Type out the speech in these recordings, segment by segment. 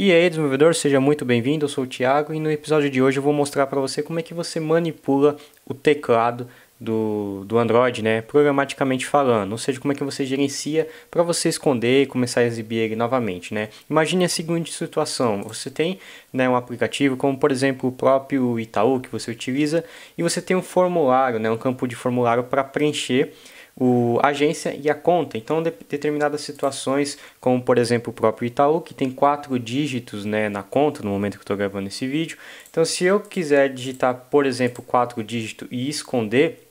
E aí, desenvolvedor, seja muito bem-vindo. Eu sou o Thiago e no episódio de hoje eu vou mostrar para você como é que você manipula o teclado do, do Android, né, programaticamente falando, ou seja, como é que você gerencia para você esconder e começar a exibir ele novamente, né? Imagine a seguinte situação: você tem né, um aplicativo, como por exemplo o próprio Itaú que você utiliza, e você tem um formulário, né, um campo de formulário para preencher o, a agência e a conta. Então, de, determinadas situações, como por exemplo o próprio Itaú, que tem quatro dígitos né, na conta no momento que estou gravando esse vídeo. Então, se eu quiser digitar, por exemplo, quatro dígitos e esconder,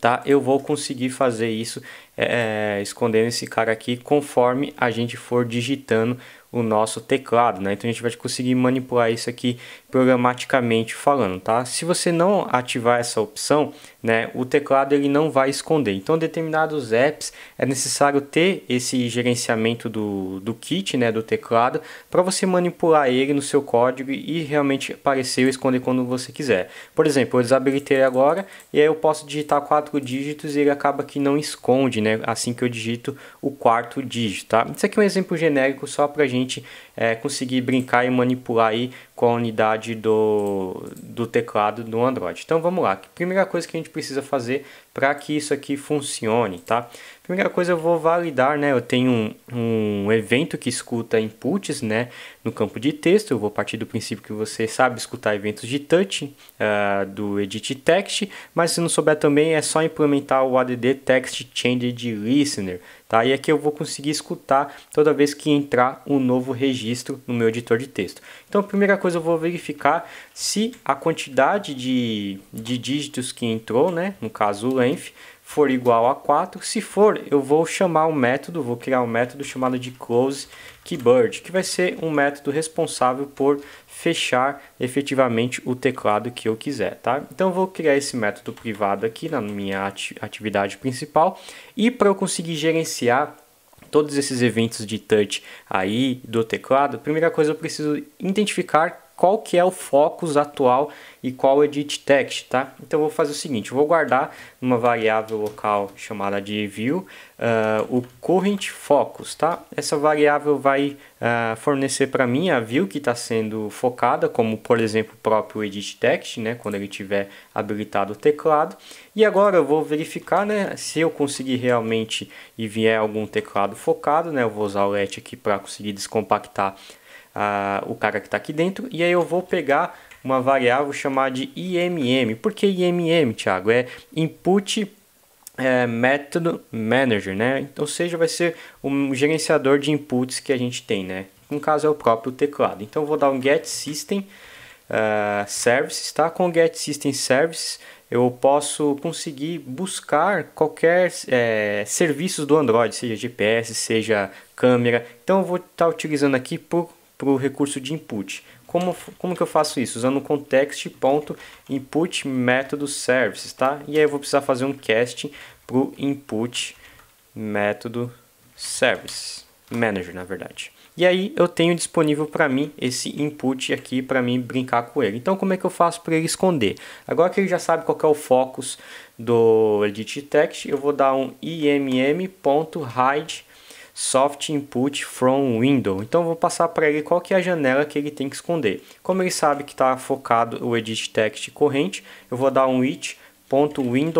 tá? Eu vou conseguir fazer isso é, é, escondendo esse cara aqui conforme a gente for digitando o nosso teclado, né? Então a gente vai conseguir manipular isso aqui programaticamente falando, tá? Se você não ativar essa opção, né, o teclado ele não vai esconder. Então determinados apps é necessário ter esse gerenciamento do, do kit, né, do teclado, para você manipular ele no seu código e realmente aparecer ou esconder quando você quiser. Por exemplo, eu desabilitei agora e aí eu posso digitar quatro dígitos e ele acaba que não esconde, né? né? Assim que eu digito o quarto dígito, tá? Isso aqui é um exemplo genérico só para a gente é, conseguir brincar e manipular aí com a unidade do, do teclado do Android. Então vamos lá, primeira coisa que a gente precisa fazer para que isso aqui funcione, tá? Primeira coisa eu vou validar, né, eu tenho um, um evento que escuta inputs, né, no campo de texto, eu vou partir do princípio que você sabe escutar eventos de touch uh, do edit text, mas se não souber também é só implementar o add text changed listener, tá? E aqui eu vou conseguir escutar toda vez que entrar um novo registro no meu editor de texto. Então a primeira coisa depois eu vou verificar se a quantidade de, de dígitos que entrou, né, no caso o length, for igual a 4. Se for, eu vou chamar um método, vou criar um método chamado de close keyboard, que vai ser um método responsável por fechar efetivamente o teclado que eu quiser, tá? Então eu vou criar esse método privado aqui na minha atividade principal e para eu conseguir gerenciar todos esses eventos de touch aí do teclado, primeira coisa eu preciso identificar qual que é o focus atual e qual é edit text, tá? Então eu vou fazer o seguinte, vou guardar uma variável local chamada de view uh, o current focus, tá? Essa variável vai uh, fornecer para mim a view que está sendo focada, como por exemplo o próprio edit text, né? Quando ele tiver habilitado o teclado. E agora eu vou verificar, né? Se eu conseguir realmente e vier algum teclado focado, né? Eu vou usar o let aqui para conseguir descompactar o cara que está aqui dentro, e aí eu vou pegar uma variável chamada de IMM. Por que IMM, Thiago? É Input é, Method Manager, né? Então, ou seja, vai ser um gerenciador de inputs que a gente tem, né? No caso é o próprio teclado. Então, eu vou dar um get system uh, services, tá? Com get system services, eu posso conseguir buscar qualquer é, serviços do Android, seja GPS, seja câmera. Então, eu vou estar tá utilizando aqui por para o recurso de input. Como, como que eu faço isso? Usando o context.input método services, tá? E aí eu vou precisar fazer um cast para o input método service manager, na verdade. E aí eu tenho disponível para mim esse input aqui para mim brincar com ele. Então como é que eu faço para ele esconder? Agora que ele já sabe qual é o focus do edit text, eu vou dar um imm.hide Soft Input from Window. Então vou passar para ele qual que é a janela que ele tem que esconder. Como ele sabe que está focado o Edit Text corrente, eu vou dar um it.windowToken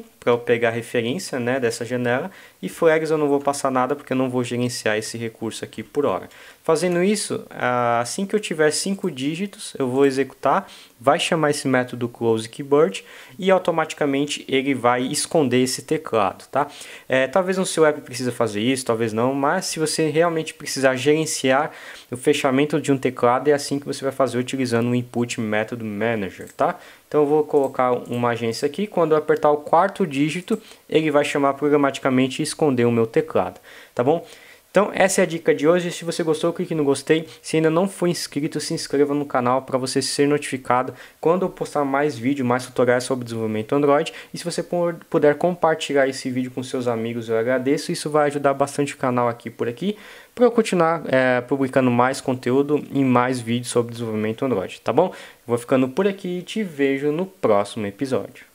token para eu pegar referência né, dessa janela e flags eu não vou passar nada porque eu não vou gerenciar esse recurso aqui por hora. Fazendo isso, ah, assim que eu tiver 5 dígitos, eu vou executar, vai chamar esse método close keyboard e automaticamente ele vai esconder esse teclado, tá? É, talvez no seu app precisa fazer isso, talvez não, mas se você realmente precisar gerenciar o fechamento de um teclado, é assim que você vai fazer utilizando o input method manager, tá? Então eu vou colocar uma agência aqui, quando eu apertar o quarto dígito, ele vai chamar programaticamente e esconder o meu teclado, tá bom? Então essa é a dica de hoje, se você gostou clique no gostei, se ainda não for inscrito se inscreva no canal para você ser notificado quando eu postar mais vídeo, mais tutoriais sobre desenvolvimento Android e se você puder compartilhar esse vídeo com seus amigos eu agradeço, isso vai ajudar bastante o canal aqui por aqui para eu continuar é, publicando mais conteúdo e mais vídeos sobre desenvolvimento Android, tá bom? Vou ficando por aqui e te vejo no próximo episódio.